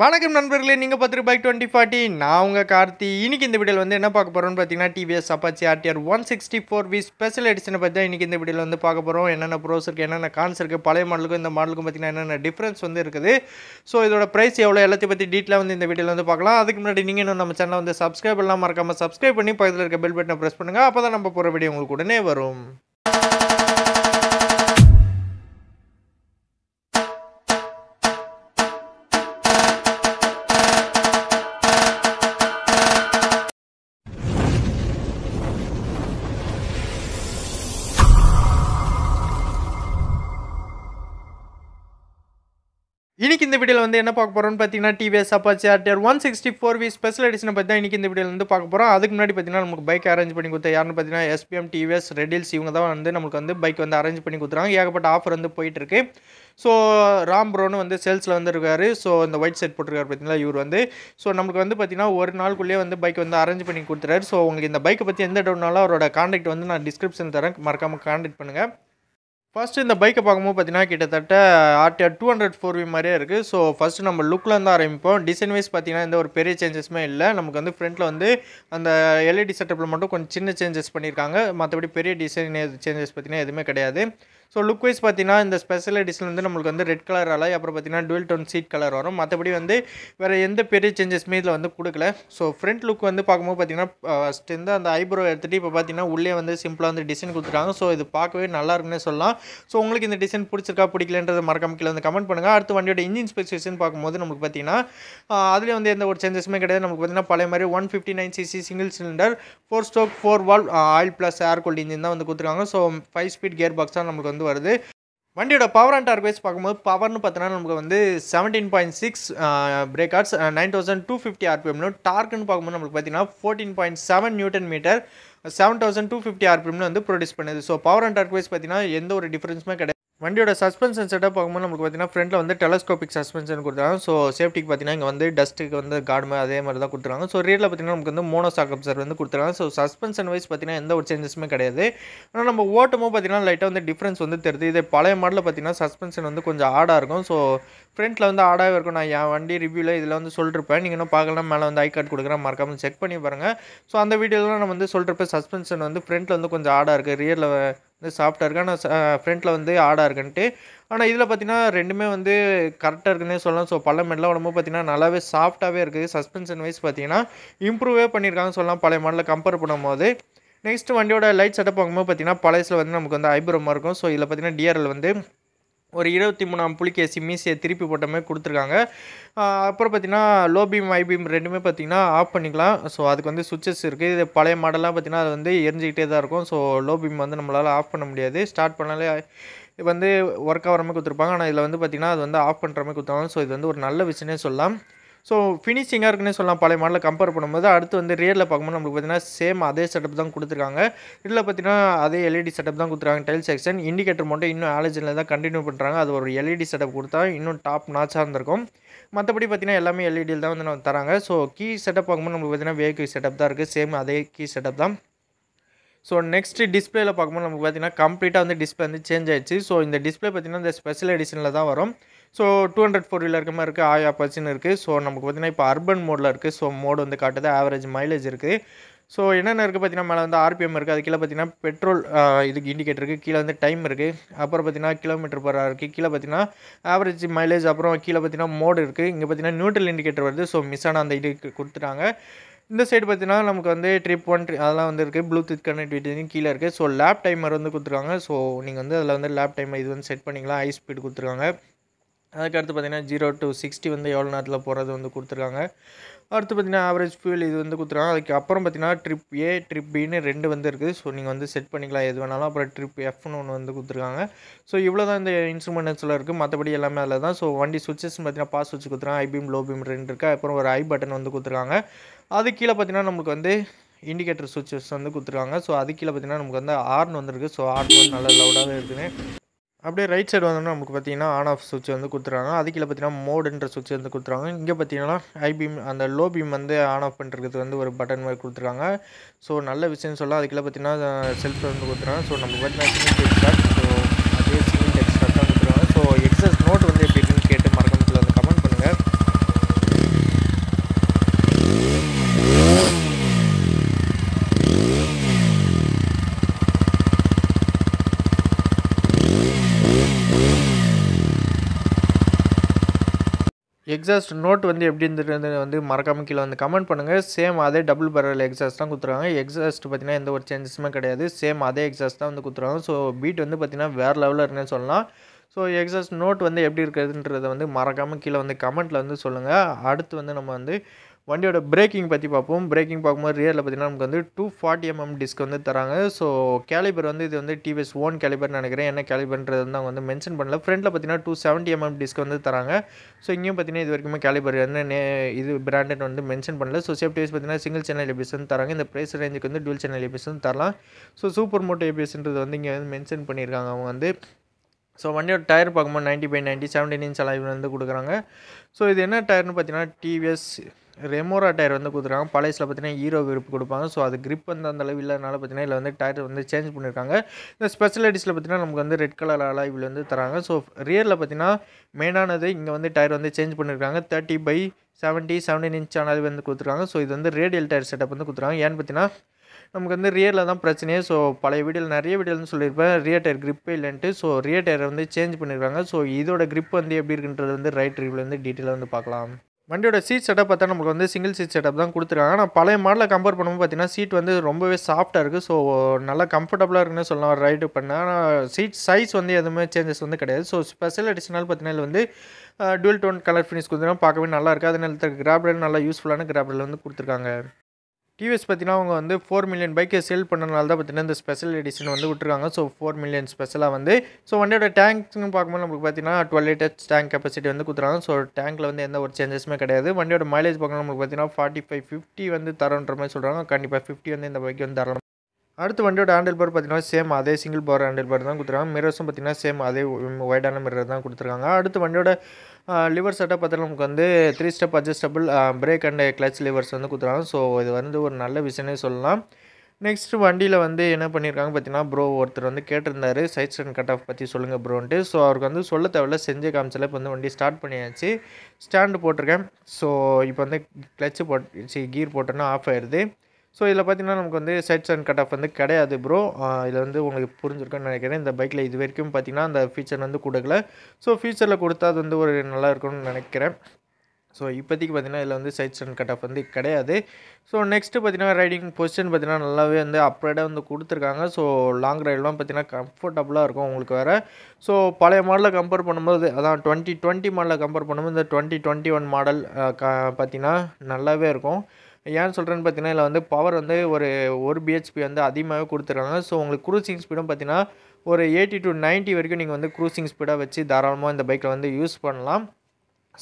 வணக்கம் நண்பர்களே நீங்கள் பத்து பைக் டுவெண்ட்டி ஃபார்ட்டி நான் உங்கள் கார்த்தி இன்றைக்கி இந்த வீடியோவில் வந்து என்ன பார்க்க போகிறோம்னு பார்த்தீங்கன்னா TVS Apache RTR one sixty four V special எடிஷனை பற்றி தான் இன்றைக்கி இந்த வீடியோவில் வந்து பார்க்க போகிறோம் என்னென்ன ப்ரோஸ் இருக்குது என்னென்ன கான்ஸ் இருக்குது பழைய மாடலுக்கும் இந்த மாடலுக்கும் பார்த்திங்கன்னா என்னென்ன டிஃப்ரென்ஸ் வந்து இருக்குது ஸோ இதோட ப்ரைஸ் எவ்வளோ எல்லாத்தையும் பற்றி டீட்டெயிலாக வந்து இந்த வீடியோவில் வந்து பார்க்கலாம் அதுக்கு முன்னாடி நீங்கள் இன்னும் நம்ம சேனலை வந்து சப்ஸ்கிரைப் எல்லாம் மறக்காமல் சப்ஸ்கிரைப் பண்ணி பக்கத்தில் இருக்க பெல் பட்டனை ப்ரெஸ் பண்ணுங்கள் அப்போ தான் நம்ம போகிற வீடியோ உங்களுக்கு உடனே வரும் இன்றைக்கி இந்த வீடியோவில் வந்து என்ன பார்க்க போகிறோம்னு பார்த்தீங்கன்னா TVS Apache RTR one sixty four V special எடிஷனை பற்றி தான் இன்றைக்கி இந்த வீடியோவில் வந்து பார்க்க போகிறோம் அதுக்கு முன்னாடி பார்த்தீங்கன்னா நமக்கு பைக் அரேஞ்ச் பண்ணி கொடுத்தா யாருன்னு பார்த்தீங்கன்னா எஸ்பிஎம் டிவிஎஸ் ரெடில்ஸ் இவங்க தான் வந்து நமக்கு வந்து பைக் வந்து அரேஞ்ச் பண்ணி கொடுத்துறாங்க ஏகப்பட்ட ஆஃபர் வந்து போயிட்டுருக்கு ஸோ ராம் ப்ரோனு வந்து சேல்ஸில் வந்து இருக்காரு ஸோ இந்த ஒயிட் செட் போட்டிருக்காரு பார்த்தீங்கன்னா இவர் வந்து ஸோ நமக்கு வந்து பார்த்தீங்கன்னா ஒரு நாளுக்குள்ளேயே வந்து பைக் வந்து அரேஞ்ச் பண்ணி கொடுத்துறாரு ஸோ உங்களுக்கு இந்த பைக்கை பற்றி எந்த டவுட்னாலும் அவரோட காண்டாக்ட் வந்து நான் டிஸ்கிரிப்ஷன் தரேன் மறக்காமல் காண்டாக்ட் பண்ணுங்கள் ஃபஸ்ட்டு இந்த பைக்கை பார்க்கும்போது பார்த்தீங்கன்னா கிட்டத்தட்ட RTR two hundred four V மாதிரியே இருக்குது ஸோ ஃபஸ்ட்டு நம்ம லுக்கில் இருந்து ஆரம்பிப்போம் டிசைன் வைஸ் பார்த்தீங்கன்னா எந்த ஒரு பெரிய சேஞ்சஸுமே இல்லை நமக்கு வந்து ஃப்ரெண்ட்டில் வந்து அந்த எல்இடி e செட்டப்பில் மட்டும் கொஞ்சம் சின்ன சேஞ்சஸ் பண்ணியிருக்காங்க மற்றபடி பெரிய டிசைன் சேஞ்சஸ் பார்த்தீங்கன்னா எதுவுமே கிடையாது ஸோ லுக் வைஸ் பார்த்தீங்கன்னா இந்த ஸ்பெஷல் எடிஷன் வந்து நம்மளுக்கு வந்து ரெட் கலர் அலை அப்புறம் பார்த்தீங்கன்னா டுவெல் டோன் சீட் கலர் வரும் மற்றபடி வந்து வேறு எந்த பெரிய சேஞ்சஸ்மே இதில் வந்து கொடுக்கல ஸோ ஃப்ரண்ட் லுக் வந்து பார்க்கும்போது பார்த்தீங்கன்னா ஃபஸ்ட் இருந்து அந்த ஐப்ரோ எடுத்துகிட்டு இப்போ பார்த்தீங்கன்னா உள்ளே வந்து சிம்பிளாக வந்து டிசைன் கொடுத்துருக்காங்க ஸோ இது பார்க்கவே நல்லாயிருக்குன்னு சொல்லலாம் ஸோ உங்களுக்கு இந்த டிசைன் பிடிச்சிருக்கா பிடிக்கலன்றது மறக்காம கீழே வந்து கமெண்ட் பண்ணுங்கள் அடுத்து வண்டியோட இன்ஜின் ஸ்பெசிஃபிகேஷன் பார்க்கும்போது நமக்கு பார்த்தீங்கன்னா அதில் வந்து எந்த ஒரு சேஞ்சஸுமே கிடையாது நமக்கு பார்த்தீங்கன்னா பழைய மாதிரி one fifty nine cc single cylinder four stroke four valve oil plus air cooled engine தான் வந்து கொடுத்துருக்காங்க so five speed gear box தான் நமக்கு வந்து வந்து வருது வண்டியோட பவர் அண்ட் டார்க் வைஸ் பார்க்கும்போது பவர்னு பார்த்தோன்னா நமக்கு வந்து seventeen point six brake horse nine thousand two fifty ஆர்பிஎம்னு டார்க்னு பார்க்கும்போது நம்மளுக்கு பார்த்தீங்கன்னா fourteen point seven newton meter seven thousand two fifty ஆர்பிஎம்னு வந்து ப்ரொடியூஸ் பண்ணுது so power and torque wise பார்த்தீங்கன்னா எந்த ஒரு டிஃப்ரென்ஸுமே கிடையாது வண்டியோட சஸ்பென்ஷன் செட்டப் பார்க்கும்போது நமக்கு பார்த்தீங்கன்னா ஃப்ரண்ட்டில் வந்து டெலஸ்கோபிக் சஸ்பென்ஷன் கொடுத்துருக்காங்க ஸோ சேஃப்டிக்கு பார்த்தீங்கன்னா இங்கே வந்து டஸ்ட்டுக்கு வந்து மாதிரி அதே மாதிரி தான் கொடுத்துருக்காங்க ஸோ ரியலில் பார்த்தீங்கன்னா நமக்கு வந்து மோனோ சாக்கப் சார் வந்து கொடுத்துருக்காங்க ஸோ சஸ்பென்ஷன் வைஸ் பார்த்தீங்கன்னா எந்த ஒரு சேஞ்சஸுமே கிடையாது ஆனால் நம்ம ஓட்டமோ பார்த்தீங்கன்னா லைட்டாக வந்து டிஃப்ரென்ஸ் வந்து தெரியுது இதே பழைய மாடலில் பார்த்தீங்கன்னா சஸ்பென்ஷன் வந்து கொஞ்சம் ஆடாக இருக்கும் ஸோ ஃப்ரண்ட்டில் வந்து ஆடாக இருக்கும் நான் என் வண்டி ரிவ்யூவில் இதில் வந்து சொல்லிருப்பேன் நீங்கள் இன்னும் பார்க்கலாம் மேலே வந்து ஐ கார்டு கொடுக்குறேன் மறக்காமல் செக் பண்ணி பாருங்கள் ஸோ அந்த வீடியோவில் நம்ம வந்து சொல்கிறப்ப சஸ்பென்ஷன் வந்து ஃப்ரண்ட்டில் வந்து கொஞ்சம் ஆடாக இருக்குது ரியலில் வந்து சாஃப்டாக இருக்குது ஆனால் ஃப்ரண்ட்டில் வந்து ஆடாக இருக்குன்ட்டு ஆனால் இதில் பார்த்தீங்கன்னா ரெண்டுமே வந்து கரெக்டாக இருக்குன்னே சொல்லலாம் ஸோ பழைய மாடலில் உடம்பு பார்த்தீங்கன்னா நல்லாவே சாஃப்டாகவே இருக்குது சஸ்பென்ஷன் வைஸ் பார்த்தீங்கன்னா இம்ப்ரூவே பண்ணியிருக்காங்கன்னு சொல்லலாம் பழைய மாடலில் கம்பேர் பண்ணும்போது நெக்ஸ்ட் வண்டியோட லைட் செட்டப் பார்க்கும்போது பார்த்தீங்கன்னா பழைய வந்து நமக்கு வந்து ஐப்ரோமாக இருக்கும் ஸோ இதில் பார்த்தீங்கன்னா டிஆர்எல் வந்து ஒரு இருபத்தி மூணாம் புலிகேசி மீசையை திருப்பி போட்ட மாதிரி கொடுத்துருக்காங்க அப்புறம் பார்த்தீங்கன்னா லோ பீம் ஹை பீம் ரெண்டுமே பார்த்திங்கன்னா ஆஃப் பண்ணிக்கலாம் ஸோ அதுக்கு வந்து சுவிச்சஸ் இருக்குது இது பழைய மாடலாம் பார்த்தீங்கன்னா அது வந்து எரிஞ்சிக்கிட்டே தான் இருக்கும் ஸோ லோ பீம் வந்து நம்மளால் ஆஃப் பண்ண முடியாது ஸ்டார்ட் பண்ணாலே வந்து ஒர்க் ஆகிற மாதிரி கொடுத்துருப்பாங்க ஆனால் இதில் வந்து பார்த்திங்கன்னா அது வந்து ஆஃப் பண்ணுற மாதிரி கொடுத்தாங்க ஸோ இது வந்து ஒரு நல்ல விஷயமே சொல்லலாம் ஸோ ஃபினிஷிங்காக இருக்குன்னு சொல்லலாம் பழைய மாடலில் கம்பேர் பண்ணும்போது அடுத்து வந்து ரியலில் பார்க்கும்போது நம்மளுக்கு பார்த்தீங்கன்னா சேம் அதே செட்டப் தான் கொடுத்துருக்காங்க இதில் பார்த்தீங்கன்னா அதே எல்இடி செட்டப் தான் கொடுத்துருக்காங்க டைல் செக்ஷன் இண்டிகேட்டர் மட்டும் இன்னும் ஆலஜனில் தான் கண்டினியூ பண்ணுறாங்க அது ஒரு எல்இடி செட்டப் கொடுத்தா இன்னும் டாப் நாச்சாக இருந்திருக்கும் மற்றபடி பார்த்தீங்கன்னா எல்லாமே எல்இடியில் தான் வந்து நம்ம தராங்க ஸோ கீ செட்டப் பார்க்கும்போது நம்மளுக்கு பார்த்தீங்கன்னா வேக்கு செட்டப் தான் இருக்குது சேம் அதே கீ செட்டப் தான் ஸோ நெக்ஸ்ட் டிஸ்பிளேயில் பார்க்கும்போது நமக்கு பார்த்திங்கன்னா கம்ப்ளீட்டாக வந்து டிஸ்பிளே வந்து சேஞ்ச் ஆயிடுச்சு ஸோ இந்த டிஸ்பிளே பார்த்திங்கன்னா இந்த ஸ்பெஷல் எடிஷனில் தான் வரும் ஸோ டூ ஹண்ட்ரட் ஃபோர் வீலருக்கு மாதிரி இருக்குது ஆயா பச்சுன்னு இருக்குது ஸோ நமக்கு பார்த்திங்கன்னா இப்போ அர்பன் மோடில் இருக்குது ஸோ மோடு வந்து காட்டுது ஆவரேஜ் மைலேஜ் இருக்குது ஸோ என்னென்ன இருக்குது பார்த்தீங்கன்னா மேலே வந்து ஆர்பிஎம் இருக்குது அது கீழே பார்த்தீங்கன்னா பெட்ரோல் இதுக்கு இண்டிகேட்டர் இருக்குது கீழே வந்து டைம் இருக்குது அப்புறம் பார்த்தீங்கன்னா கிலோமீட்டர் பர் இருக்குது கீழே பார்த்தீங்கன்னா ஆவரேஜ் மைலேஜ் அப்புறம் கீழே பார்த்தீங்கன்னா மோடு இருக்குது இங்கே பார்த்தீங்கன்னா நியூட்ரல் இண்டிகேட்டர் வருது ஸோ மிஸ் ஆன அந்த இது கொடுத்துட்டாங்க இந்த சைடு பார்த்தீங்கன்னா நமக்கு வந்து ட்ரிப் ஒன் ட்ரி அதெல்லாம் வந்து இருக்குது ப்ளூடூத் கனெக்டிவிட்டி கீழே இருக்குது ஸோ லேப் டைமர் வந்து கொடுத்துருக்காங்க ஸோ நீங்கள் வந்து அதில் வந்து லேப் டைமர் இது வந்து செட் பண்ணிக்கலாம் ஹை ஸ்பீடு கொடுத்துருக்காங்க அதுக்கடுத்து பார்த்திங்கன்னா ஜீரோ டு சிக்ஸ்டி வந்து எவ்வளோ நேரத்தில் போகிறது வந்து கொடுத்துருக்காங்க அடுத்து பார்த்திங்கன்னா ஆவரேஜ் ஃபியூல் இது வந்து கொடுத்துருக்காங்க அதுக்கப்புறம் பார்த்திங்கன்னா ட்ரிப் ஏ ட்ரிப் பின்னு ரெண்டு வந்து இருக்குது ஸோ நீங்கள் வந்து செட் பண்ணிக்கலாம் எது வேணாலும் அப்புறம் ட்ரிப் எஃப்னு ஒன்று வந்து கொடுத்துருக்காங்க ஸோ இவ்வளோ தான் இந்த இன்ஸ்ட்ருமெண்ட்ஸில் இருக்குது மற்றபடி எல்லாமே அதில் தான் ஸோ வண்டி சுவிச்சஸ் பார்த்திங்கன்னா பாஸ் சுவிச் கொடுத்துருக்காங்க ஐபிஎம் லோபிம் ரெண்டு இருக்குது அப்புறம் ஒரு ஐ பட்டன் வந்து கொடுத்துருக்காங்க அது கீழே பார்த்திங்கன்னா நமக்கு வந்து இண்டிகேட்டர் சுவிச்சஸ் வந்து கொடுத்துருக்காங்க ஸோ அது கீழே பார்த்திங்கன்னா நமக்கு வந்து ஆர்ன் வந்துருக்கு ஸோ ஆர்ன் நல்லா லவுடாகவே இருக்குது அப்படியே ரைட் சைடு வந்தோம்னா நமக்கு பார்த்தீங்கன்னா ஆன் ஆஃப் சுவிட்ச் வந்து கொடுத்துருவாங்க அதுக்கீழே பார்த்தீங்கன்னா மோடுன்ற சுவிட்ச் வந்து கொடுத்துருவாங்க இங்கே பார்த்தீங்கன்னா ஐபிம் பீம் அந்த லோ பீம் வந்து ஆன் ஆஃப் பண்ணுறதுக்கு வந்து ஒரு பட்டன் மாதிரி கொடுத்துருக்காங்க ஸோ நல்ல விஷயம்னு சொல்லலாம் அதுக்கீழே பார்த்தீங்கன்னா செல்ஃப் வந்து கொடுத்துருவாங்க ஸோ நம்ம பார்த்தீங்கன்னா சிங்கிள் எக்ஸ்ட்ரா ஸோ அதே சிங்கிள் எக்ஸ்ட்ரா தான் கொடுத்துருவாங்க ஸோ எக்ஸஸ் எக்ஸாஸ்ட் நோட் வந்து எப்படி இருந்துட்டு வந்து மறக்காமல் கீழே வந்து கமெண்ட் பண்ணுங்கள் சேம் அதே டபுள் பரல் எக்ஸாஸ்ட் தான் கொடுத்துருவாங்க எக்ஸாஸ்ட் பார்த்தீங்கன்னா எந்த ஒரு சேஞ்சஸுமே கிடையாது சேம் அதே எக்ஸாஸ்ட் தான் வந்து கொடுத்துருவாங்க ஸோ பீட் வந்து பார்த்திங்கன்னா வேறு லெவலில் இருக்குன்னு சொல்லலாம் ஸோ எக்ஸாஸ்ட் நோட் வந்து எப்படி இருக்கிறதுன்றதை வந்து மறக்காமல் கீழே வந்து கமெண்ட்டில் வந்து சொல்லுங்கள் அடுத்து வந்து நம்ம வந்து வண்டியோட பிரேக்கிங் பற்றி பார்ப்போம் பிரேக்கிங் பார்க்கும்போது ரியரில் பார்த்திங்கன்னா நமக்கு வந்து டூ ஃபார்ட்டி எம்எம் டிஸ்க் வந்து தராங்க ஸோ கேலிபர் வந்து இது வந்து டிவிஎஸ் ஓன் கேலிபர்னு நினைக்கிறேன் என்ன கேலிபர்ன்றது வந்து அவங்க வந்து மென்ஷன் பண்ணல ஃப்ரெண்டில் பார்த்திங்கன்னா டூ செவன்ட்டி எம்எம் டிஸ்க் வந்து தராங்க ஸோ இங்கேயும் பார்த்திங்கன்னா இது வரைக்கும் கேலிபர் வந்து நே இது பிராண்டட் வந்து மென்ஷன் பண்ணல ஸோ சேஃப்டி வைஸ் பார்த்திங்கன்னா சிங்கிள் சேனல் ஏபிஎஸ் வந்து தராங்க இந்த ப்ரைஸ் ரேஞ்சுக்கு வந்து டூல் சேனல் ஏபிஎஸ் வந்து தரலாம் ஸோ சூப்பர் மோட்டோ எபிஎஸ்ன்றது வந்து இங்கே வந்து மென்ஷன் பண்ணியிருக்காங்க அவங்க வந்து ஸோ வண்டியோட டயர் பார்க்கும்போது ninety by ninety seventeen inch அளவில் வந்து கொடுக்குறாங்க ஸோ இது என்ன டயர்னு பார்த்தீங்கன்னா டிவிஎஸ் ரெமோரா டயர் வந்து கொடுத்துருக்காங்க பழையசில் பார்த்தீங்கன்னா ஹீரோ விருப்பு கொடுப்பாங்க ஸோ அது கிரிப் வந்து அந்த அளவு இல்லைனால பார்த்தீங்கன்னா இதில் வந்து டயர் வந்து சேஞ்ச் பண்ணியிருக்காங்க இந்த ஸ்பெஷல் பார்த்தீங்கன்னா நமக்கு வந்து ரெட் கலர் இவ்வளோ வந்து தராங்க ஸோ ரியரில் பார்த்தீங்கன்னா மெயினானது இங்கே வந்து டயர் வந்து சேஞ்ச் பண்ணியிருக்காங்க thirty by seventy seventeen inch ஆனது வந்து கொடுத்துருக்காங்க ஸோ இது வந்து ரேடியல் டயர் செட்டப் வந்து கொடுத்துருக்காங்க ஏன்னு பார்த்தீங்கன்னா நமக்கு வந்து ரியரில் தான் பிரச்சனையே ஸோ பழைய வீடியோவில் நிறைய வீடியோன்னு சொல்லியிருப்பேன் ரியர் டயர் கிரிப்பே இல்லைன்ட்டு ஸோ ரியர் டயர் வந்து சேஞ்ச் பண்ணியிருக்காங்க ஸோ இதோட கிரிப் வந்து எப்படி இருக்குன்றது வந்து ரைட் ரிவ்யூவில் வந்து டீட்டெயிலாக வந்து பார்க்கலாம் வண்டியோட சீட் செட்டப் பார்த்தா நம்மளுக்கு வந்து சிங்கிள் சீட் செட்டப் தான் கொடுத்துருக்காங்க ஆனால் பழைய மாடலை கம்பேர் பண்ணும்போது பார்த்தீங்கன்னா சீட் வந்து ரொம்பவே சாஃப்ட்டாக இருக்குது ஸோ நல்லா கம்ஃபர்டபுளாக இருக்குன்னு சொல்லலாம் ரைடு பண்ண ஆனால் சீட் சைஸ் வந்து எதுவுமே சேஞ்சஸ் வந்து கிடையாது ஸோ ஸ்பெஷல் அடிஷனல் பார்த்தீங்கன்னா வந்து டுவெல் டோன் கலர் ஃபினிஷ் கொடுத்துருக்காங்க பார்க்கவே நல்லா இருக்குது அதனால கிராப்ரல் நல்லா யூஸ்ஃபுல்லான கிராப்ரல் வந்து கொடுத்துருக்காங்க டிவிஎஸ் பார்த்தீங்கன்னா அவங்க வந்து ஃபோர் மில்லியன் பைக்கை சேல் பண்ணனால தான் பார்த்தீங்கன்னா இந்த ஸ்பெஷல் எடிஷன் வந்து விட்டுருக்காங்க ஸோ ஃபோர் மில்லியன் ஸ்பெஷலாக வந்து ஸோ வண்டியோட டேங்க்ஸ்னு பார்க்கும்போது நம்மளுக்கு பார்த்தீங்கன்னா டுவெல் லிட்டர்ஸ் டேங்க் கெப்பாசிட்டி வந்து கொடுத்துறாங்க ஸோ டேங்க்கில் வந்து எந்த ஒரு சேஞ்சஸுமே கிடையாது வண்டியோட மைலேஜ் பார்க்கணும் நம்மளுக்கு பார்த்தீங்கன்னா ஃபார்ட்டி ஃபைவ் ஃபிஃப்டி வந்து தரோன்ற மாதிரி சொல்கிறாங்க கண்டிப்பாக ஃபிஃப்டி வந்து இந்த பைக் வந்து தரணும் அடுத்து வண்டியோட ஹேண்டில் பார் பார்த்தீங்கன்னா சேம் அதே சிங்கிள் பார் ஹேண்டில் பார் தான் கொடுத்துருக்காங்க மிரர்ஸும் பார்த்தீங்கன்னா சேம் அதே ஒய்டான மிரர் தான் கொடுத்துருக்காங்க அடுத்து வண்டியோட லிவர் செட்டாக பார்த்தீங்கன்னா நமக்கு வந்து three step adjustable brake and clutch levers வந்து கொடுத்துருக்காங்க ஸோ இது வந்து ஒரு நல்ல விஷயமே சொல்லலாம் நெக்ஸ்ட் வண்டியில் வந்து என்ன பண்ணியிருக்காங்க பார்த்தீங்கன்னா ப்ரோ ஒருத்தர் வந்து கேட்டிருந்தாரு சைட் ஸ்டன் கட் ஆஃப் பற்றி சொல்லுங்கள் ப்ரோன்ட்டு ஸோ அவருக்கு வந்து சொல்ல தேவையில்ல செஞ்ச காமிச்சில் இப்போ வந்து வண்டி ஸ்டார்ட் பண்ணியாச்சு ஸ்டாண்டு போட்டிருக்கேன் ஸோ இப்போ வந்து கிளச்சு போட்டு கீர் போட்டோன்னா ஆஃப் ஆயிடுது ஸோ இதில் பார்த்தீங்கன்னா நமக்கு வந்து சைட்ஸ் அண்ட் கட் ஆஃப் வந்து கிடையாது ப்ரோ இதில் வந்து உங்களுக்கு புரிஞ்சிருக்குன்னு நினைக்கிறேன் இந்த பைக்கில் இது வரைக்கும் பார்த்திங்கன்னா அந்த ஃபீச்சர் வந்து கொடுக்கல ஸோ ஃபியூச்சரில் கொடுத்தா அது வந்து ஒரு நல்லா இருக்கும்னு நினைக்கிறேன் ஸோ இப்போதைக்கு பார்த்தீங்கன்னா இதில் வந்து சைட்ஸ் அண்ட் கட் ஆஃப் வந்து கிடையாது ஸோ நெக்ஸ்ட்டு பார்த்தீங்கன்னா ரைடிங் பொசிஷன் பார்த்தீங்கன்னா நல்லாவே வந்து அப்ரேடாக வந்து கொடுத்துருக்காங்க ஸோ லாங் ரைடெலாம் பார்த்தீங்கன்னா கம்ஃபர்டபுளாக இருக்கும் உங்களுக்கு வேறு ஸோ பழைய மாடலில் கம்பேர் பண்ணும்போது அதான் டுவெண்ட்டி டுவெண்ட்டி மாடலில் கம்பேர் பண்ணும்போது இந்த டுவெண்ட்டி டுவெண்ட்டி ஒன் மாடல் க பார்த்திங்கன்னா நல்லாவே இருக்கும் ஏன் சொல்கிறேன்னு பார்த்தீங்கன்னா இதில் வந்து பவர் வந்து ஒரு ஒரு பிஹெச்பி வந்து அதிகமாகவே கொடுத்துருக்காங்க ஸோ உங்களுக்கு குரூசிங் ஸ்பீடும் பார்த்தீங்கன்னா ஒரு எயிட்டி டு நைன்ட்டி வரைக்கும் நீங்கள் வந்து குரூசிங் ஸ்பீடாக வச்சு தாராளமாக இந்த பைக்கில் வந்து யூஸ் பண்ணலாம்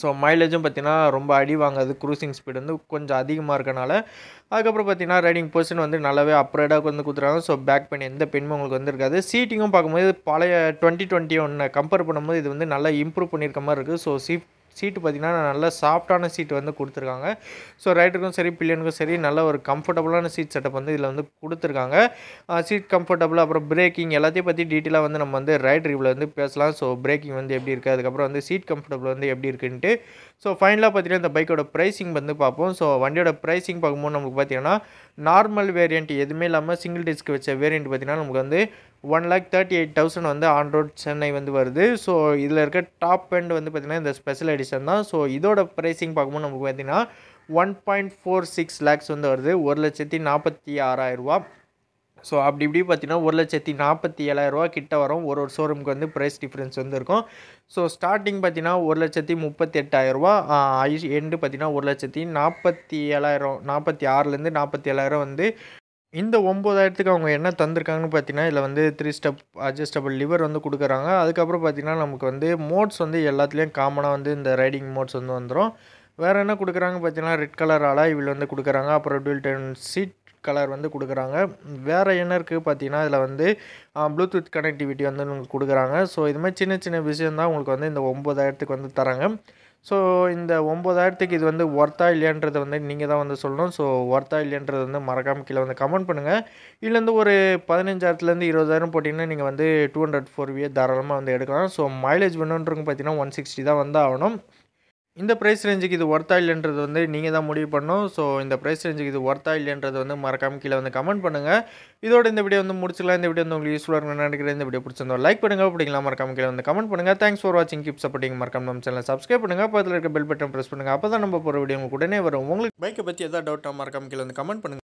ஸோ மைலேஜும் பார்த்தீங்கன்னா ரொம்ப அடி வாங்காது க்ரூசிங் ஸ்பீடு வந்து கொஞ்சம் அதிகமாக இருக்கனால அதுக்கப்புறம் பார்த்தீங்கன்னா ரைடிங் பொசிஷன் வந்து நல்லாவே அப்ரேடாக வந்து கொடுத்துருக்காங்க ஸோ பேக் பண்ணி எந்த பெண்ணும் உங்களுக்கு வந்துருக்காது சீட்டிங்கும் பார்க்கும்போது பழைய டுவெண்ட்டி டுவெண்ட்டி ஒன்னை கம்பேர் பண்ணும்போது இது வந்து நல்லா இம்ப்ரூவ் பண்ணியிருக்க மாதிரி இருக்குது ஸோ சீட் சீட்டு பார்த்திங்கன்னா நல்ல சாஃப்டான சீட் வந்து கொடுத்துருக்காங்க ஸோ ரைடருக்கும் சரி பிள்ளைனுக்கும் சரி நல்ல ஒரு கம்ஃபர்டபுளான சீட் செட்டப் வந்து இதில் வந்து கொடுத்துருக்காங்க சீட் கம்ஃபர்டபுள் அப்புறம் பிரேக்கிங் எல்லாத்தையும் பற்றி டீட்டெயிலாக வந்து நம்ம வந்து ரைட் இவ்வளோ வந்து பேசலாம் ஸோ பிரேக்கிங் வந்து எப்படி இருக்குது அதுக்கப்புறம் வந்து சீட் கம்ஃபர்டபுள் வந்து எப்படி இருக்குன்ட்டு ஸோ ஃபைனலாக பார்த்தீங்கன்னா இந்த பைக்கோட ப்ரைஸிங் வந்து பார்ப்போம் ஸோ வண்டியோட ப்ரைஸிங் பார்க்கும்போது நமக்கு பார்த்திங்கன்னா நார்மல் வேரியண்ட் எதுவுமே இல்லாமல் சிங்கிள் டிஸ்க் வச்ச வேரியண்ட் பார்த்திங்கன்னா நமக்கு வந்து one lakh thirty eight thousand வந்து ஆன் ரோட் சென்னை வந்து வருது ஸோ இதில் இருக்க டாப் பெண்ட் வந்து பார்த்திங்கன்னா இந்த ஸ்பெஷல் எடிஷன் தான் ஸோ இதோட ப்ரைஸிங் பார்க்கும்போது நமக்கு பார்த்திங்கன்னா one point four six lakhs வந்து வருது ஒரு லட்சத்தி நாற்பத்தி ஆறாயிரரூவா ஸோ அப்படி இப்படி பார்த்தீங்கன்னா ஒரு லட்சத்தி நாற்பத்தி ஏழாயிரரூவா கிட்ட வரும் ஒரு ஒரு ஷோரூமுக்கு வந்து ப்ரைஸ் டிஃப்ரென்ஸ் வந்து இருக்கும் ஸோ ஸ்டார்டிங் பார்த்தீங்கன்னா ஒரு லட்சத்தி முப்பத்தி எட்டாயிரரூவா ஐ எண்டு பார்த்தீங்கன்னா ஒரு லட்சத்தி நாற்பத்தி ஏழாயிரம் நாற்பத்தி ஆறுலேருந்து நாற்பத்தி ஏழாயிரம் வந்து இந்த ஒம்பதாயிரத்துக்கு அவங்க என்ன தந்திருக்காங்கன்னு பார்த்தீங்கன்னா இதில் வந்து த்ரீ ஸ்டெப் அட்ஜஸ்டபிள் லிவர் வந்து கொடுக்குறாங்க அதுக்கப்புறம் பார்த்தீங்கன்னா நமக்கு வந்து மோட்ஸ் வந்து எல்லாத்துலேயும் காமனாக வந்து இந்த ரைடிங் மோட்ஸ் வந்து வந்துடும் வேறு என்ன கொடுக்குறாங்க பார்த்தீங்கன்னா ரெட் கலர் ஆலா வில் வந்து கொடுக்குறாங்க அப்புறம் டூல் டென் சீட் கலர் வந்து கொடுக்குறாங்க வேறு என்ன இருக்குது பார்த்தீங்கன்னா இதில் வந்து ப்ளூடூத் கனெக்டிவிட்டி வந்து உங்களுக்கு கொடுக்குறாங்க ஸோ இது மாதிரி சின்ன சின்ன விஷயந்தான் உங்களுக்கு வந்து இந்த ஒம்பதாயிரத்துக்கு வந்து தராங்க ஸோ இந்த ஒம்பதாயிரத்துக்கு இது வந்து ஒர்த்தா இல்லையன்றதை வந்து நீங்கள் தான் வந்து சொல்லணும் ஸோ ஒர்த்தா இல்லையன்றது வந்து மறக்காமல் கீழே வந்து கமெண்ட் பண்ணுங்கள் இதுலேருந்து ஒரு பதினஞ்சாயிரத்துலேருந்து இருபதாயிரம் போட்டிங்கன்னா நீங்கள் வந்து டூ ஹண்ட்ரட் ஃபோர் வியே தாராளமாக வந்து எடுக்கலாம் ஸோ மைலேஜ் வேணுன்றவங்க பார்த்தீங்கன்னா ஒன் சிக்ஸ்டி தான் வந்து ஆகணும் இந்த ப்ரைஸ் ரேஞ்சுக்கு இது ஒர்த்தா இல்லைன்றது வந்து நீங்கள் தான் முடிவு பண்ணணும் ஸோ இந்த ப்ரைஸ் ரேஞ்சுக்கு இது ஒர்த்தா இல்லைன்றது வந்து மறக்காம கீழே வந்து கமெண்ட் பண்ணுங்கள் இதோட இந்த வீடியோ வந்து முடிச்சிக்கலாம் இந்த வீடியோ வந்து உங்களுக்கு யூஸ்ஃபுல்லாக இருக்கும்னு நினைக்கிறேன் இந்த வீடியோ பிடிச்சிருந்தோம் லைக் பண்ணுங்கள் அப்படிங்கலாம் மறக்காம கீழே வந்து கமெண்ட் பண்ணுங்கள் தேங்க்ஸ் ஃபார் வாட்சிங் கீப் சப்போர்ட்டிங் மறக்காம நம்ம சேனல் சப்ஸ்கிரைப் பண்ணுங்கள் பதில் இருக்க பெல் பட்டன் ப்ரெஸ் பண்ணுங்கள் அப்போ தான் நம்ம போகிற வீடியோ உங்களுக்கு உடனே வரும் உங்களுக்கு பைக்கை பற்றி எதாவது டவுட்டாக மறக்காம கீழே வந்து கமெண்ட் பண்ணுங்கள்